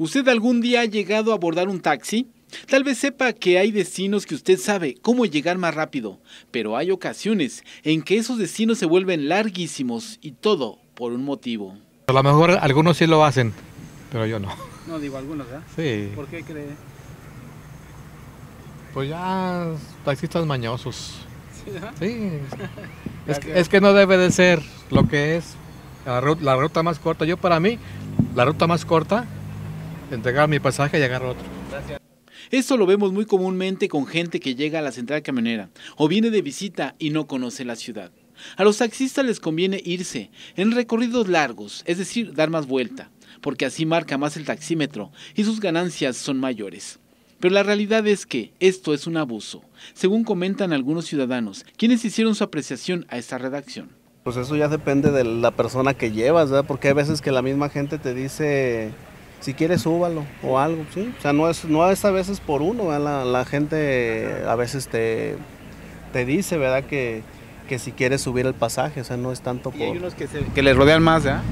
¿Usted algún día ha llegado a abordar un taxi? Tal vez sepa que hay destinos que usted sabe cómo llegar más rápido, pero hay ocasiones en que esos destinos se vuelven larguísimos y todo por un motivo. A lo mejor algunos sí lo hacen, pero yo no. No digo algunos, ¿eh? Sí. ¿Por qué cree? Pues ya taxistas mañosos. Sí. es, que, no debe de ser lo que es la ruta más corta. Yo para mí, la ruta más corta entregar mi pasaje y agarro otro. Gracias. Esto lo vemos muy comúnmente con gente que llega a la central camionera o viene de visita y no conoce la ciudad. A los taxistas les conviene irse en recorridos largos, es decir, dar más vuelta, porque así marca más el taxímetro y sus ganancias son mayores. Pero la realidad es que esto es un abuso, según comentan algunos ciudadanos, quienes hicieron su apreciación a esta redacción. Pues eso ya depende de la persona que llevas, ¿verdad? Porque hay veces que la misma gente te dice, si quieres súbalo o algo, ¿sí? O sea, no es, no a veces por uno, la, gente a veces te, te dice, ¿verdad? Que, si quieres subir el pasaje, o sea, no es tanto por... Y hay unos que, les rodean más, ¿verdad?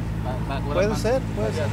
puede ser, puede ser.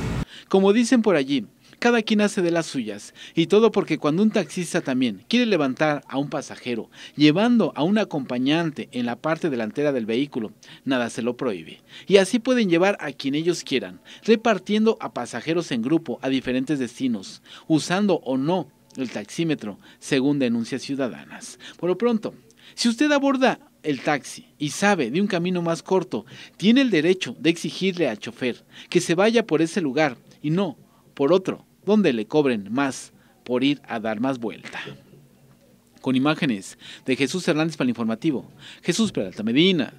Como dicen por allí, cada quien hace de las suyas. Y todo porque cuando un taxista también quiere levantar a un pasajero llevando a un acompañante en la parte delantera del vehículo, nada se lo prohíbe. Y así pueden llevar a quien ellos quieran, repartiendo a pasajeros en grupo a diferentes destinos, usando o no el taxímetro, según denuncias ciudadanas. Por lo pronto, si usted aborda el taxi y sabe de un camino más corto, tiene el derecho de exigirle al chofer que se vaya por ese lugar y no por otro donde le cobren más por ir a dar más vuelta. Con imágenes de Jesús Hernández para el informativo, Jesús Peralta Medina.